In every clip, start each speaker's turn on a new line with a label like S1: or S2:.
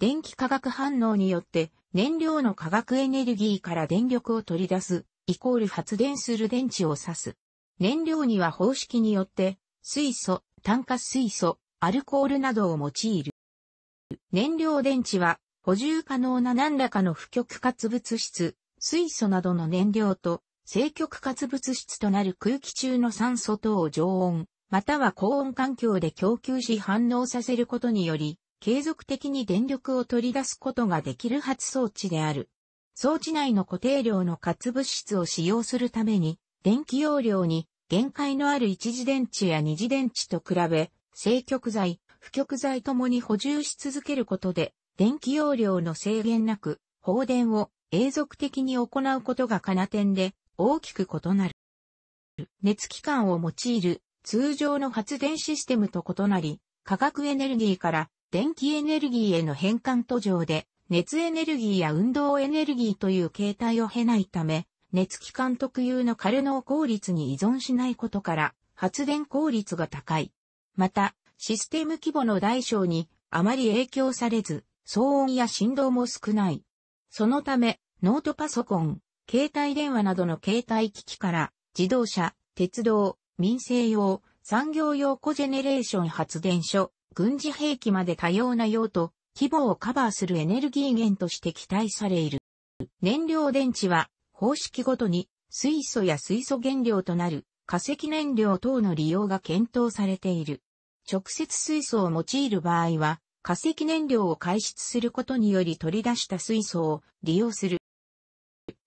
S1: 電気化学反応によって燃料の化学エネルギーから電力を取り出す、イコール発電する電池を指す。燃料には方式によって水素、炭化水素、アルコールなどを用いる。燃料電池は補充可能な何らかの不極活物質、水素などの燃料と正極活物質となる空気中の酸素等を常温、または高温環境で供給し反応させることにより、継続的に電力を取り出すことができる発装置である。装置内の固定量の活物質を使用するために、電気容量に限界のある一次電池や二次電池と比べ、正極材、負極材ともに補充し続けることで、電気容量の制限なく、放電を永続的に行うことがかな点で大きく異なる。熱機関を用いる通常の発電システムと異なり、化学エネルギーから電気エネルギーへの変換途上で、熱エネルギーや運動エネルギーという形態を経ないため、熱機関特有の軽能効率に依存しないことから、発電効率が高い。また、システム規模の大小にあまり影響されず、騒音や振動も少ない。そのため、ノートパソコン、携帯電話などの携帯機器から、自動車、鉄道、民生用、産業用コジェネレーション発電所、軍事兵器まで多様な用途、規模をカバーするエネルギー源として期待される。燃料電池は方式ごとに水素や水素原料となる化石燃料等の利用が検討されている。直接水素を用いる場合は化石燃料を排出することにより取り出した水素を利用する。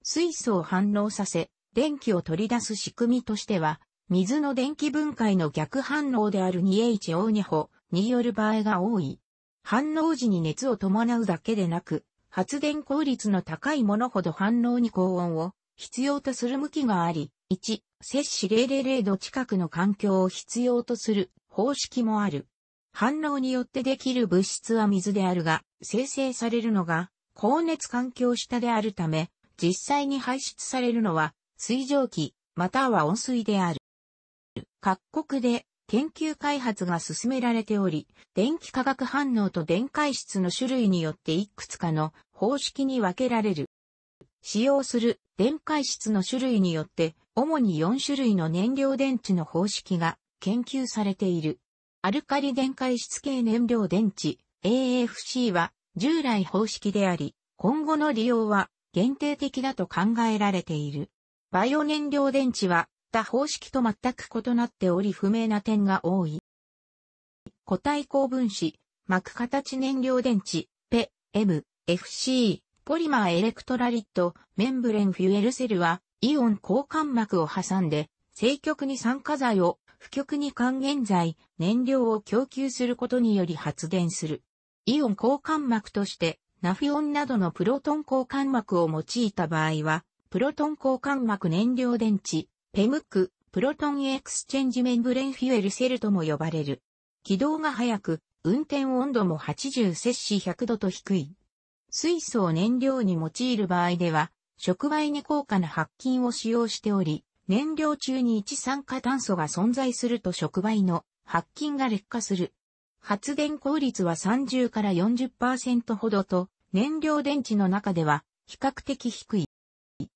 S1: 水素を反応させ電気を取り出す仕組みとしては水の電気分解の逆反応である 2HO2 法による場合が多い。反応時に熱を伴うだけでなく、発電効率の高いものほど反応に高温を必要とする向きがあり、1、摂氏000度近くの環境を必要とする方式もある。反応によってできる物質は水であるが、生成されるのが高熱環境下であるため、実際に排出されるのは水蒸気、または温水である。各国で研究開発が進められており、電気化学反応と電解質の種類によっていくつかの方式に分けられる。使用する電解質の種類によって、主に4種類の燃料電池の方式が研究されている。アルカリ電解質系燃料電池 AFC は従来方式であり、今後の利用は限定的だと考えられている。バイオ燃料電池はった方式と全く異なっており不明な点が多い。固体高分子、膜形燃料電池、ペ、M、FC、ポリマーエレクトラリット、メンブレンフュエルセルは、イオン交換膜を挟んで、正極に酸化剤を、不極に還元剤、燃料を供給することにより発電する。イオン交換膜として、ナフィオンなどのプロトン交換膜を用いた場合は、プロトン交換膜燃料電池、ペムック、プロトンエクスチェンジメンブレンフュエルセルとも呼ばれる。軌道が速く、運転温度も80摂氏100度と低い。水素を燃料に用いる場合では、触媒に高価な白金を使用しており、燃料中に一酸化炭素が存在すると触媒の白金が劣化する。発電効率は30から40%ほどと、燃料電池の中では比較的低い。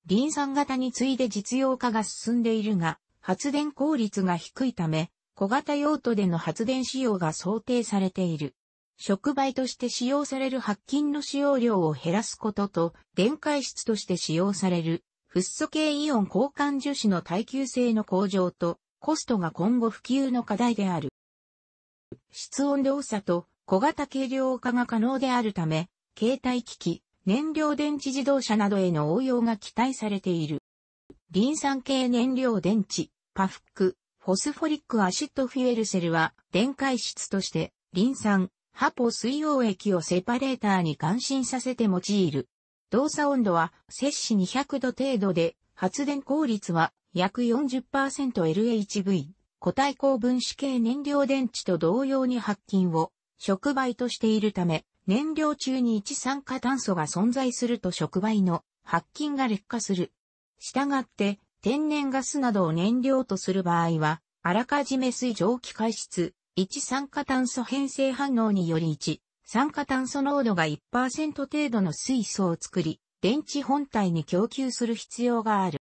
S1: リン酸型に次いで実用化が進んでいるが、発電効率が低いため、小型用途での発電使用が想定されている。触媒として使用される白金の使用量を減らすことと、電解質として使用される、フッ素系イオン交換樹脂の耐久性の向上と、コストが今後普及の課題である。室温動作と小型軽量化が可能であるため、携帯機器、燃料電池自動車などへの応用が期待されている。リン酸系燃料電池、パフック、フォスフォリックアシッドフュエルセルは、電解質として、リン酸、ハポ水溶液をセパレーターに感心させて用いる。動作温度は摂氏200度程度で、発電効率は約 40%LHV。固体高分子系燃料電池と同様に発金を触媒としているため、燃料中に一酸化炭素が存在すると触媒の白菌が劣化する。したがって、天然ガスなどを燃料とする場合は、あらかじめ水蒸気解質、一酸化炭素変性反応により一酸化炭素濃度が1%程度の水素を作り、電池本体に供給する必要がある。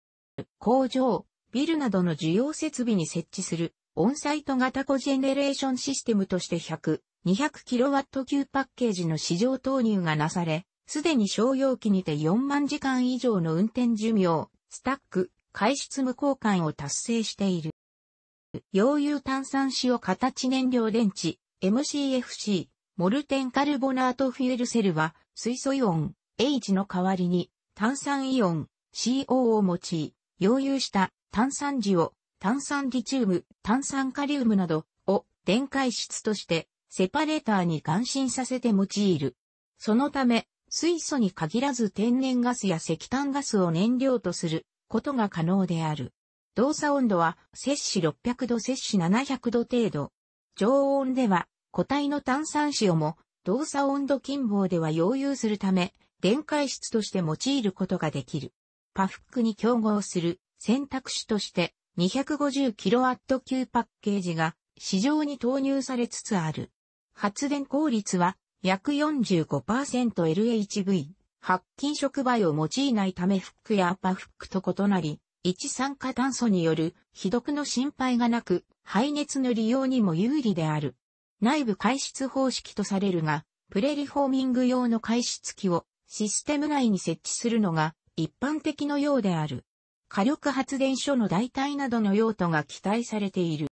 S1: 工場、ビルなどの需要設備に設置する、オンサイト型コジェネレーションシステムとして100、200kW 級パッケージの市場投入がなされ、すでに商用機にて4万時間以上の運転寿命、スタック、回出無交換を達成している。溶融炭酸塩形燃料電池、MCFC、モルテンカルボナートフュエルセルは、水素イオン、H の代わりに、炭酸イオン、CO を用い、溶融した炭酸ジオ、炭酸リチウム、炭酸カリウムなどを電解質としてセパレーターに感心させて用いる。そのため、水素に限らず天然ガスや石炭ガスを燃料とすることが可能である。動作温度は摂氏600度摂氏700度程度。常温では固体の炭酸塩も動作温度近傍では溶融するため、電解質として用いることができる。パフックに競合する選択肢として 250kW 級パッケージが市場に投入されつつある。発電効率は約 45%LHV。白金触媒を用いないためフックやアパフックと異なり、一酸化炭素による非毒の心配がなく、排熱の利用にも有利である。内部排出方式とされるが、プレリフォーミング用の排出器をシステム内に設置するのが一般的のようである。火力発電所の代替などの用途が期待されている。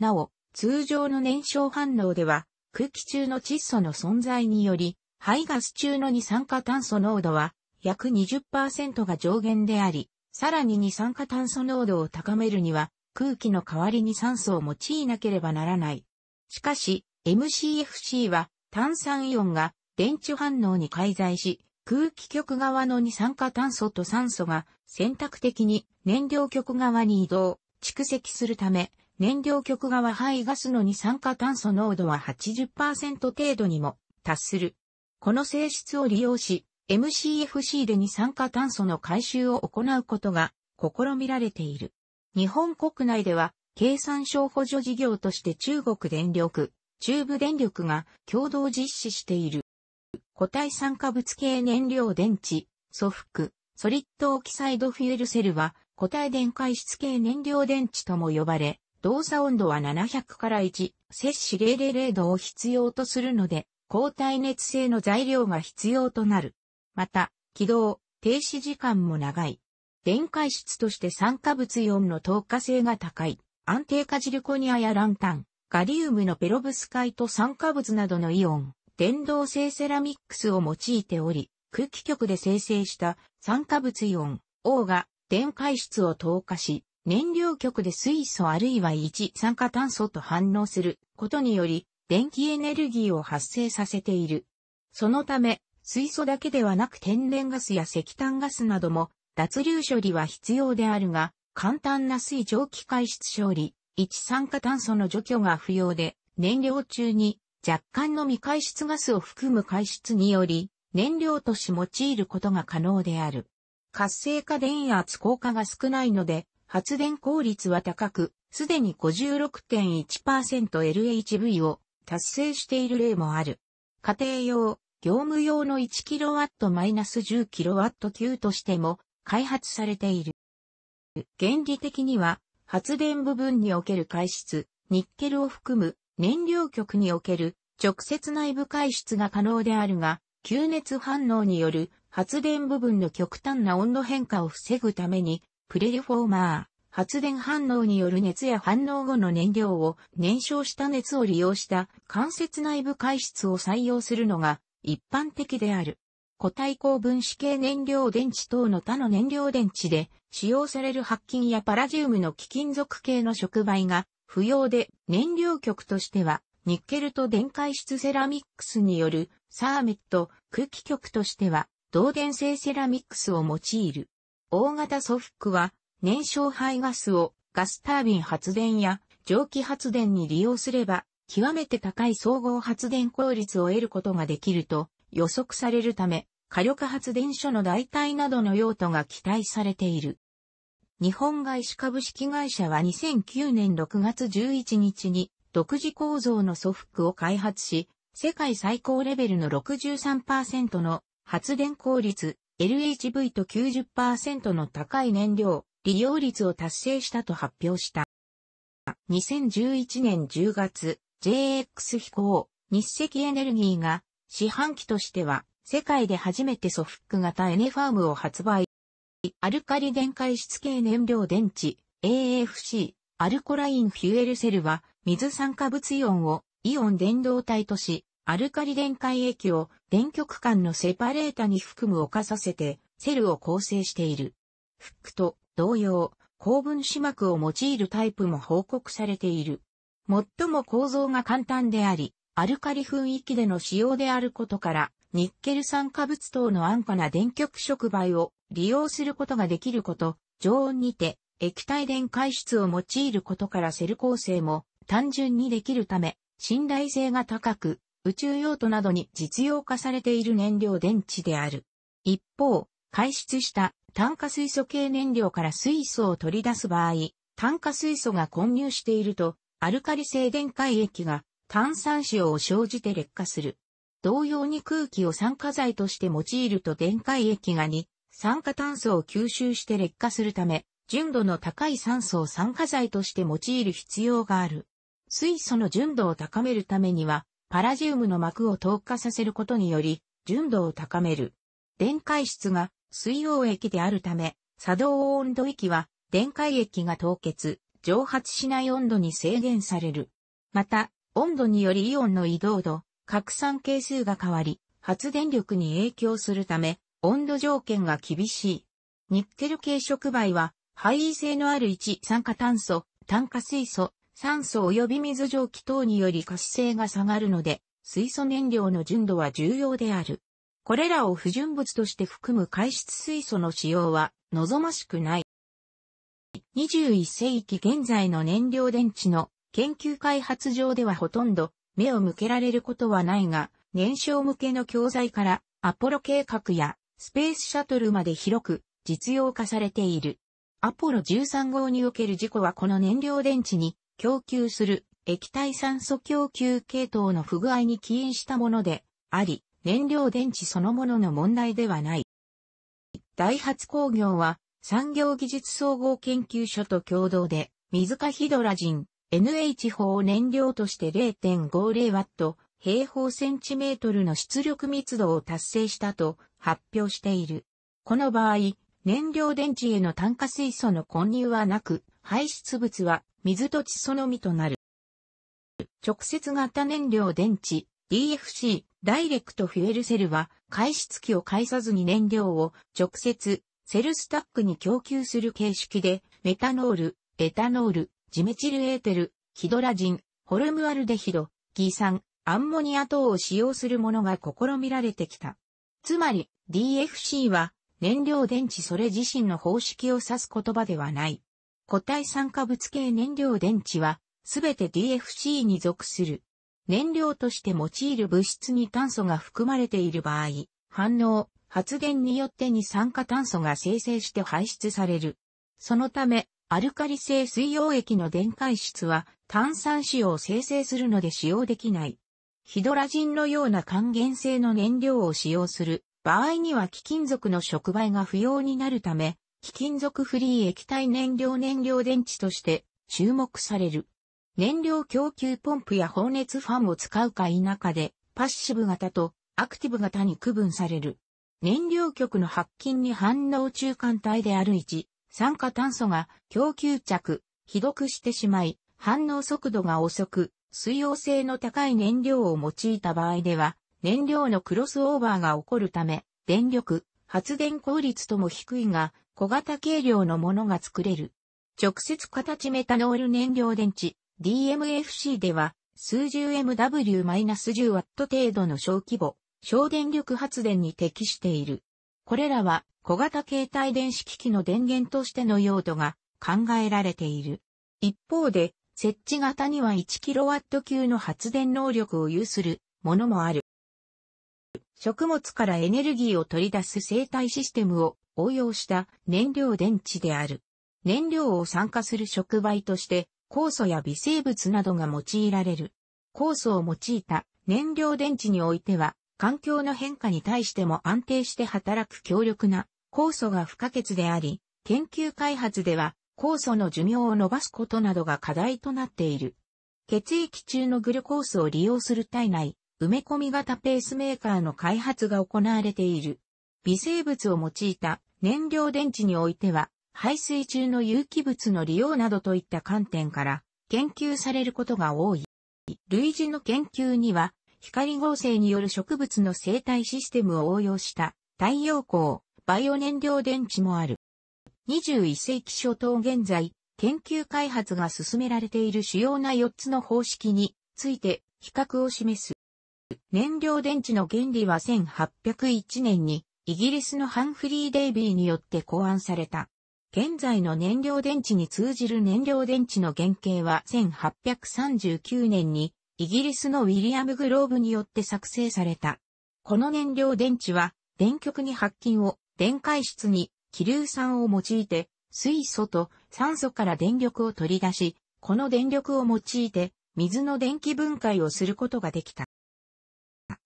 S1: なお、通常の燃焼反応では、空気中の窒素の存在により、排ガス中の二酸化炭素濃度は約20%が上限であり、さらに二酸化炭素濃度を高めるには、空気の代わりに酸素を用いなければならない。しかし、MCFC は炭酸イオンが電池反応に介在し、空気極側の二酸化炭素と酸素が選択的に燃料極側に移動、蓄積するため、燃料極側排ガスの二酸化炭素濃度は80%程度にも達する。この性質を利用し、MCFC で二酸化炭素の回収を行うことが試みられている。日本国内では、計算省補助事業として中国電力、中部電力が共同実施している。固体酸化物系燃料電池、ソフク、ソリッドオキサイドフュエルセルは固体電解質系燃料電池とも呼ばれ、動作温度は700から1、摂氏000度を必要とするので、高耐熱性の材料が必要となる。また、起動、停止時間も長い。電解質として酸化物イオンの透過性が高い。安定化ジルコニアやランタン、ガリウムのペロブスカイト酸化物などのイオン、電動性セラミックスを用いており、空気局で生成した酸化物イオン、O が電解質を透過し、燃料極で水素あるいは一酸化炭素と反応することにより電気エネルギーを発生させている。そのため、水素だけではなく天然ガスや石炭ガスなども脱硫処理は必要であるが、簡単な水蒸気解出処理、一酸化炭素の除去が不要で、燃料中に若干の未解出ガスを含む解出により、燃料とし用いることが可能である。活性化電圧効果が少ないので、発電効率は高く、すでに 56.1%LHV を達成している例もある。家庭用、業務用の 1kW-10kW 級としても開発されている。原理的には発電部分における回出、ニッケルを含む燃料局における直接内部回出が可能であるが、吸熱反応による発電部分の極端な温度変化を防ぐためにプレデフォーマー、発電反応による熱や反応後の燃料を燃焼した熱を利用した関節内部解質を採用するのが一般的である。固体高分子系燃料電池等の他の燃料電池で使用される白金やパラジウムの貴金属系の触媒が不要で燃料局としてはニッケルと電解質セラミックスによるサーメット空気局としては導電性セラミックスを用いる。大型ソフックは燃焼排ガスをガスタービン発電や蒸気発電に利用すれば極めて高い総合発電効率を得ることができると予測されるため火力発電所の代替などの用途が期待されている。日本外資株式会社は2009年6月11日に独自構造のソフックを開発し、世界最高レベルの63%の発電効率 LHV と90%の高い燃料、利用率を達成したと発表した。2011年10月、JX 飛行、日赤エネルギーが、市販機としては、世界で初めてソフック型エネファームを発売。アルカリ電解質系燃料電池、AFC、アルコラインフュエルセルは、水酸化物イオンをイオン電動体とし、アルカリ電解液を電極間のセパレータに含む化させて、セルを構成している。フックと同様、高分子膜を用いるタイプも報告されている。最も構造が簡単であり、アルカリ雰囲気での使用であることから、ニッケル酸化物等の安価な電極触媒を利用することができること、常温にて液体電解質を用いることからセル構成も単純にできるため、信頼性が高く、宇宙用途などに実用化されている燃料電池である。一方、回出した炭化水素系燃料から水素を取り出す場合、炭化水素が混入していると、アルカリ性電解液が炭酸塩を生じて劣化する。同様に空気を酸化剤として用いると電解液が2、酸化炭素を吸収して劣化するため、純度の高い酸素を酸化剤として用いる必要がある。水素の純度を高めるためには、パラジウムの膜を透過させることにより、純度を高める。電解質が水溶液であるため、作動温度域は、電解液が凍結、蒸発しない温度に制限される。また、温度によりイオンの移動度、拡散係数が変わり、発電力に影響するため、温度条件が厳しい。ニッケル系触媒は、排位性のある一酸化炭素、炭化水素、酸素及び水蒸気等により可視性が下がるので、水素燃料の純度は重要である。これらを不純物として含む海質水素の使用は望ましくない。21世紀現在の燃料電池の研究開発上ではほとんど目を向けられることはないが、燃焼向けの教材からアポロ計画やスペースシャトルまで広く実用化されている。アポロ13号における事故はこの燃料電池に供給する液体酸素供給系統の不具合に起因したものであり、燃料電池そのものの問題ではない。ダイハツ工業は産業技術総合研究所と共同で、水化ヒドラジン NH4 を燃料として 0.50W 平方センチメートルの出力密度を達成したと発表している。この場合、燃料電池への炭化水素の混入はなく、排出物は水と窒素のみとなる。直接型燃料電池 DFC ダイレクトフュエルセルは開出器を介さずに燃料を直接セルスタックに供給する形式でメタノール、エタノール、ジメチルエーテル、ヒドラジン、ホルムアルデヒド、ギ酸、アンモニア等を使用するものが試みられてきた。つまり DFC は燃料電池それ自身の方式を指す言葉ではない。固体酸化物系燃料電池は、すべて DFC に属する。燃料として用いる物質に炭素が含まれている場合、反応、発電によって二酸化炭素が生成して排出される。そのため、アルカリ性水溶液の電解質は炭酸用を生成するので使用できない。ヒドラジンのような還元性の燃料を使用する場合には貴金属の触媒が不要になるため、貴金属フリー液体燃料燃料電池として注目される。燃料供給ポンプや放熱ファンを使うか否かで、パッシブ型とアクティブ型に区分される。燃料極の発菌に反応中間体である1、酸化炭素が供給着、ひどくしてしまい、反応速度が遅く、水溶性の高い燃料を用いた場合では、燃料のクロスオーバーが起こるため、電力、発電効率とも低いが、小型軽量のものが作れる。直接形メタノール燃料電池、DMFC では、数十 MW-10W 程度の小規模、小電力発電に適している。これらは小型携帯電子機器の電源としての用途が考えられている。一方で、設置型には 1kW 級の発電能力を有するものもある。食物からエネルギーを取り出す生態システムを応用した燃料電池である。燃料を酸化する触媒として酵素や微生物などが用いられる。酵素を用いた燃料電池においては環境の変化に対しても安定して働く強力な酵素が不可欠であり、研究開発では酵素の寿命を伸ばすことなどが課題となっている。血液中のグルコースを利用する体内埋め込み型ペースメーカーの開発が行われている。微生物を用いた燃料電池においては、排水中の有機物の利用などといった観点から研究されることが多い。類似の研究には、光合成による植物の生態システムを応用した太陽光、バイオ燃料電池もある。21世紀初頭現在、研究開発が進められている主要な4つの方式について比較を示す。燃料電池の原理は1801年にイギリスのハンフリー・デイビーによって考案された。現在の燃料電池に通じる燃料電池の原型は1839年にイギリスのウィリアム・グローブによって作成された。この燃料電池は電極に白金を、電解質に気流酸を用いて水素と酸素から電力を取り出し、この電力を用いて水の電気分解をすることができた。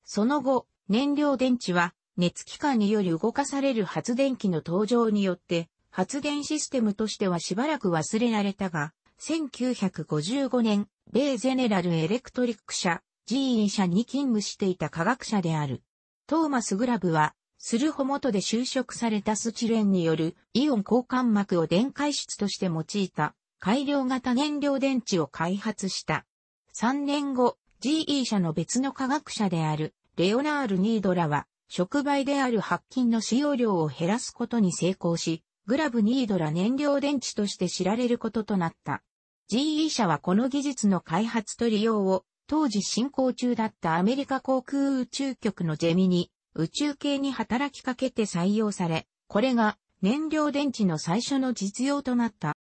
S1: その後、燃料電池は熱機関により動かされる発電機の登場によって、発電システムとしてはしばらく忘れられたが、1955年、米ゼネラルエレクトリック社、GE 社に勤務していた科学者である。トーマス・グラブは、スルホ元で就職されたスチレンによるイオン交換膜を電解質として用いた改良型燃料電池を開発した。3年後、GE 社の別の科学者であるレオナール・ニードラは、触媒である白金の使用量を減らすことに成功し、グラブニードラ燃料電池として知られることとなった。GE 社はこの技術の開発と利用を、当時進行中だったアメリカ航空宇宙局のゼミに、宇宙系に働きかけて採用され、これが燃料電池の最初の実用となった。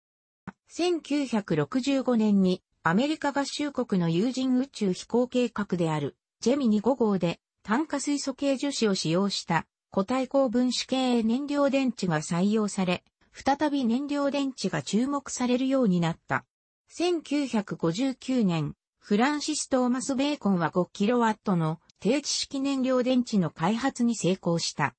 S1: 1965年にアメリカ合衆国の有人宇宙飛行計画である、ジェミニ5号で、炭化水素系樹脂を使用した固体高分子系燃料電池が採用され、再び燃料電池が注目されるようになった。1959年、フランシス・トーマス・ベーコンは 5kW の低知式燃料電池の開発に成功した。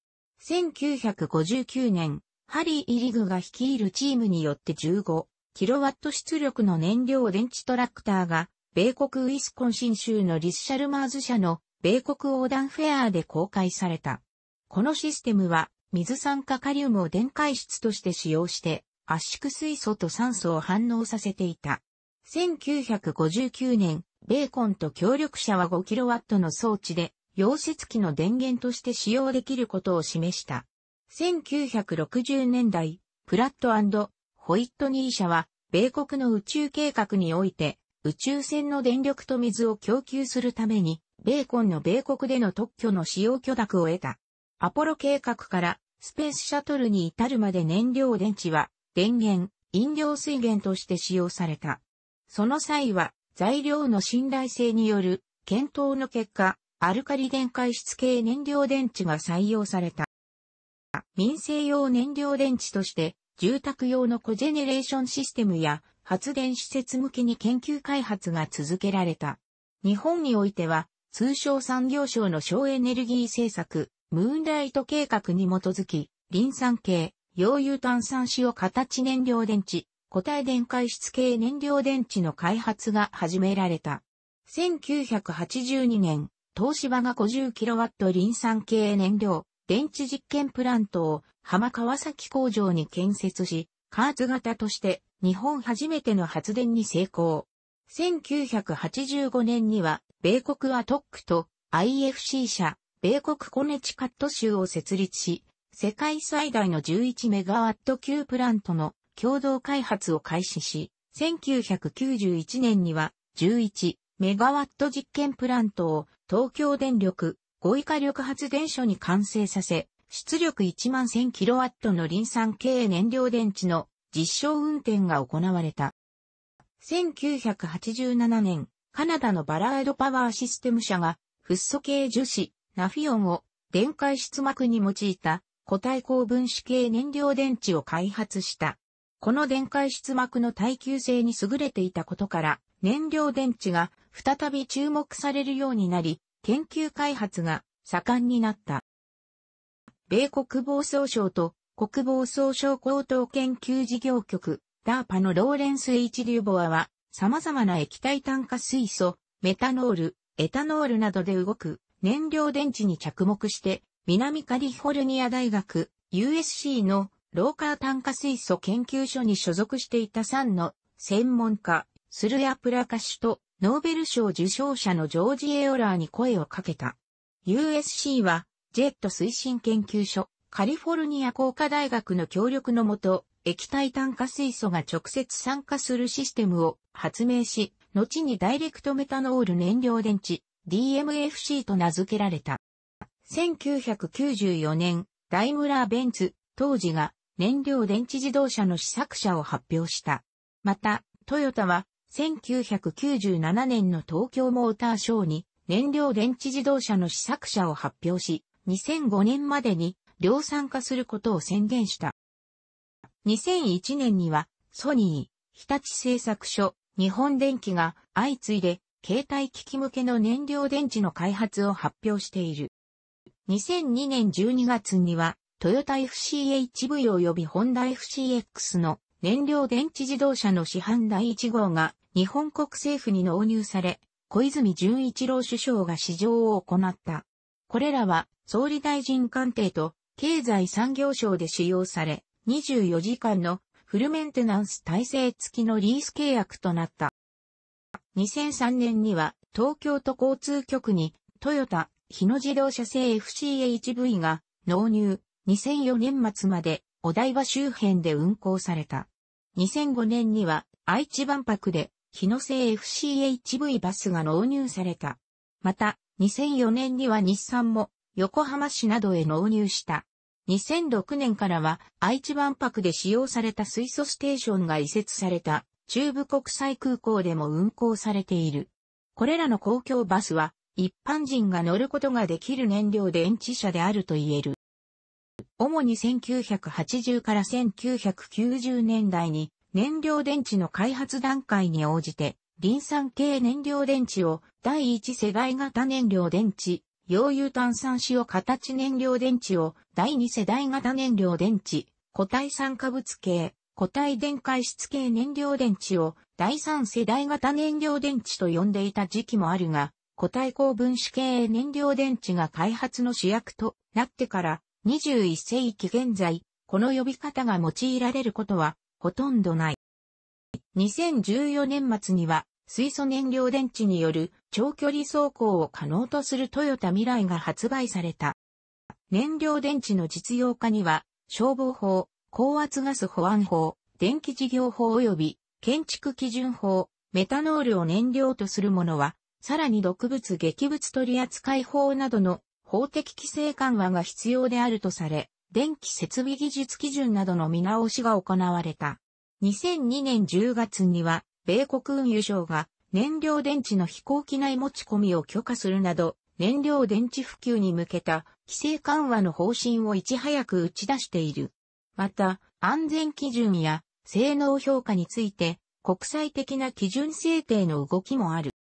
S1: 1959年、ハリー・イリグが率いるチームによって15キロワット出力の燃料電池トラクターが、米国ウィスコンシン州のリッシャルマーズ社の米国横断フェアで公開された。このシステムは、水酸化カリウムを電解質として使用して、圧縮水素と酸素を反応させていた。1959年、ベーコンと協力者は 5kW の装置で、溶接機の電源として使用できることを示した。1960年代、プラットホイットニー社は、米国の宇宙計画において、宇宙船の電力と水を供給するために、ベーコンの米国での特許の使用許諾を得た。アポロ計画からスペースシャトルに至るまで燃料電池は電源、飲料水源として使用された。その際は材料の信頼性による検討の結果、アルカリ電解質系燃料電池が採用された。民生用燃料電池として住宅用のコジェネレーションシステムや発電施設向けに研究開発が続けられた。日本においては、通商産業省の省エネルギー政策、ムーンライト計画に基づき、リン酸系、溶油炭酸塩形燃料電池、固体電解質系燃料電池の開発が始められた。1982年、東芝が 50kW リン酸系燃料、電池実験プラントを浜川崎工場に建設し、加圧型として日本初めての発電に成功。1985年には、米国アトックと IFC 社、米国コネチカット州を設立し、世界最大の11メガワット級プラントの共同開発を開始し、1991年には11メガワット実験プラントを東京電力5以下力発電所に完成させ、出力1万 1000kW の臨酸系燃料電池の実証運転が行われた。1987年、カナダのバラードパワーシステム社が、フッ素系樹脂、ナフィオンを電解質膜に用いた固体高分子系燃料電池を開発した。この電解質膜の耐久性に優れていたことから、燃料電池が再び注目されるようになり、研究開発が盛んになった。米国防総省と国防総省高等研究事業局、DARPA のローレンス・一流ボアは、様々な液体炭化水素、メタノール、エタノールなどで動く燃料電池に着目して、南カリフォルニア大学 USC のローカー炭化水素研究所に所属していた3の専門家、スルヤ・プラカシュとノーベル賞受賞者のジョージ・エオラーに声をかけた。USC は、ジェット推進研究所、カリフォルニア工科大学の協力のもと、液体炭化水素が直接酸化するシステムを発明し、後にダイレクトメタノール燃料電池 DMFC と名付けられた。1994年、ダイムラー・ベンツ、当時が燃料電池自動車の試作車を発表した。また、トヨタは1997年の東京モーターショーに燃料電池自動車の試作車を発表し、2005年までに量産化することを宣言した。2001年にはソニー、日立製作所、日本電機が相次いで携帯機器向けの燃料電池の開発を発表している。2002年12月にはトヨタ FCHV 及びホンダ FCX の燃料電池自動車の市販第1号が日本国政府に納入され、小泉純一郎首相が試乗を行った。これらは総理大臣官邸と経済産業省で使用され、24時間のフルメンテナンス体制付きのリース契約となった。2003年には東京都交通局にトヨタ、日野自動車製 FCHV が納入、2004年末までお台場周辺で運行された。2005年には愛知万博で日野製 FCHV バスが納入された。また、2004年には日産も横浜市などへ納入した。2006年からは愛知万博で使用された水素ステーションが移設された中部国際空港でも運行されている。これらの公共バスは一般人が乗ることができる燃料電池車であると言える。主に1980から1990年代に燃料電池の開発段階に応じて、リン酸系燃料電池を第一世代型燃料電池、溶油炭酸塩形燃料電池を第二世代型燃料電池、固体酸化物系、固体電解質系燃料電池を第三世代型燃料電池と呼んでいた時期もあるが、固体高分子系燃料電池が開発の主役となってから21世紀現在、この呼び方が用いられることはほとんどない。2014年末には水素燃料電池による長距離走行を可能とするトヨタ未来が発売された。燃料電池の実用化には消防法、高圧ガス保安法、電気事業法及び建築基準法、メタノールを燃料とするものは、さらに毒物劇物取扱法などの法的規制緩和が必要であるとされ、電気設備技術基準などの見直しが行われた。2002年10月には、米国運輸省が燃料電池の飛行機内持ち込みを許可するなど、燃料電池普及に向けた規制緩和の方針をいち早く打ち出している。また、安全基準や性能評価について国際的な基準制定の動きもある。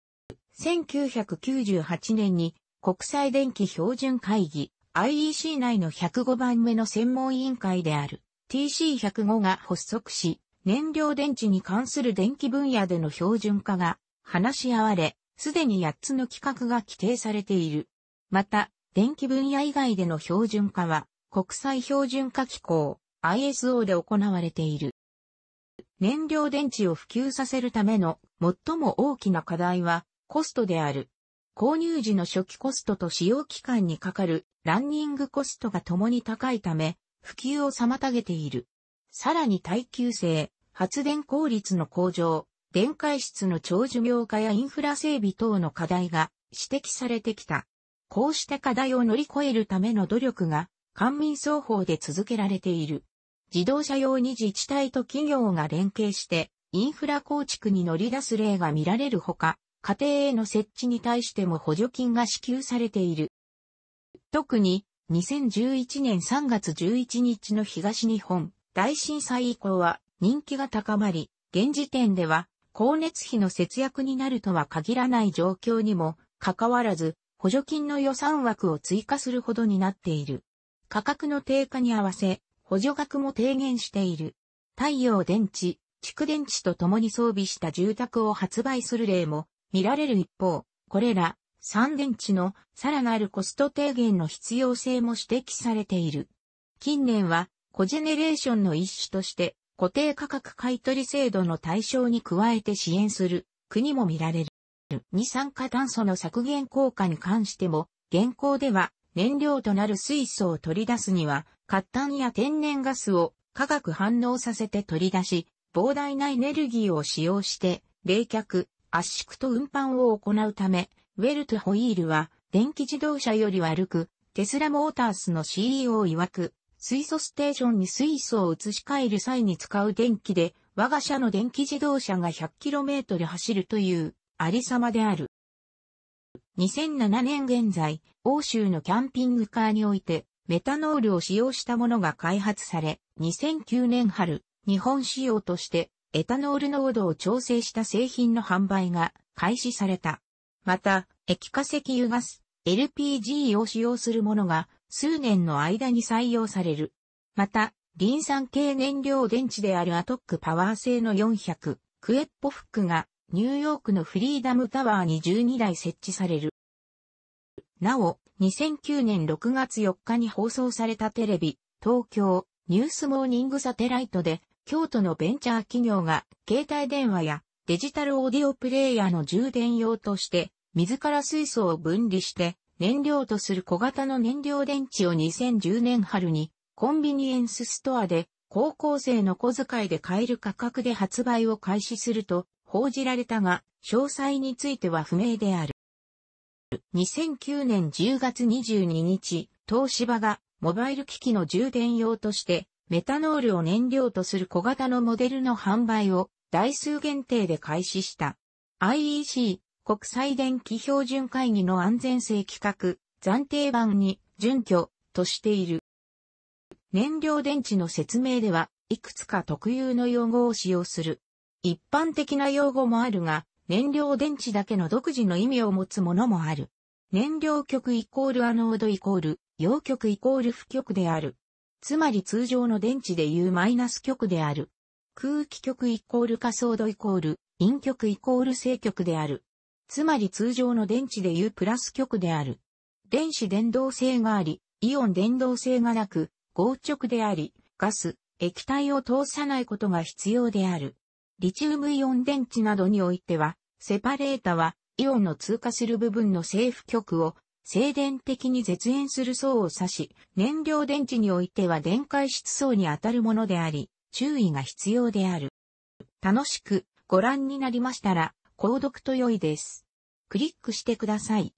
S1: 1998年に国際電気標準会議 IEC 内の105番目の専門委員会である TC105 が発足し、燃料電池に関する電気分野での標準化が話し合われ、すでに8つの規格が規定されている。また、電気分野以外での標準化は、国際標準化機構 ISO で行われている。燃料電池を普及させるための最も大きな課題はコストである。購入時の初期コストと使用期間にかかるランニングコストが共に高いため、普及を妨げている。さらに耐久性、発電効率の向上、電解質の長寿命化やインフラ整備等の課題が指摘されてきた。こうした課題を乗り越えるための努力が、官民双方で続けられている。自動車用に自治体と企業が連携して、インフラ構築に乗り出す例が見られるほか、家庭への設置に対しても補助金が支給されている。特に、2011年3月11日の東日本大震災以降は人気が高まり、現時点では光熱費の節約になるとは限らない状況にもかかわらず、補助金の予算枠を追加するほどになっている。価格の低下に合わせ、補助額も低減している。太陽電池、蓄電池と共に装備した住宅を発売する例も見られる一方、これら3電池のさらなるコスト低減の必要性も指摘されている。近年は、コジェネレーションの一種として、固定価格買取制度の対象に加えて支援する国も見られる。二酸化炭素の削減効果に関しても、現行では燃料となる水素を取り出すには、活炭や天然ガスを化学反応させて取り出し、膨大なエネルギーを使用して冷却、圧縮と運搬を行うため、ウェルト・ホイールは、電気自動車より悪く、テスラ・モータースの CEO 曰く、水素ステーションに水素を移し替える際に使う電気で、我が社の電気自動車が 100km 走るという、ありさまである。2007年現在、欧州のキャンピングカーにおいて、メタノールを使用したものが開発され、2009年春、日本仕様としてエタノール濃度を調整した製品の販売が開始された。また、液化石油ガス、LPG を使用するものが数年の間に採用される。また、リン酸系燃料電池であるアトックパワー製の400、クエッポフックがニューヨークのフリーダムタワーに12台設置される。なお、2009年6月4日に放送されたテレビ、東京、ニュースモーニングサテライトで、京都のベンチャー企業が携帯電話やデジタルオーディオプレイヤーの充電用として、自ら水素を分離して燃料とする小型の燃料電池を2010年春にコンビニエンスストアで高校生の小遣いで買える価格で発売を開始すると報じられたが、詳細については不明である。2009年10月22日、東芝がモバイル機器の充電用としてメタノールを燃料とする小型のモデルの販売を台数限定で開始した。IEC 国際電気標準会議の安全性規格暫定版に準拠としている。燃料電池の説明では、いくつか特有の用語を使用する。一般的な用語もあるが、燃料電池だけの独自の意味を持つものもある。燃料極イコールアノードイコール、陽極イコール負極である。つまり通常の電池でいうマイナス極である。空気極イコール仮想度イコール、陰極イコール正極である。つまり通常の電池でいうプラス極である。電子伝導性があり、イオン伝導性がなく、合直であり、ガス、液体を通さないことが必要である。リチウムイオン電池などにおいては、セパレータは、イオンの通過する部分の正負極を静電的に絶縁する層を指し、燃料電池においては電解質層に当たるものであり、注意が必要である。楽しくご覧になりましたら、購読と良いです。クリックしてください。